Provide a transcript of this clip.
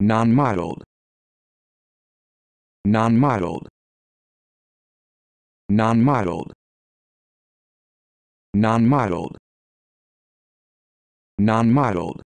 non-modeled non-modeled non-modeled non-modeled non-modeled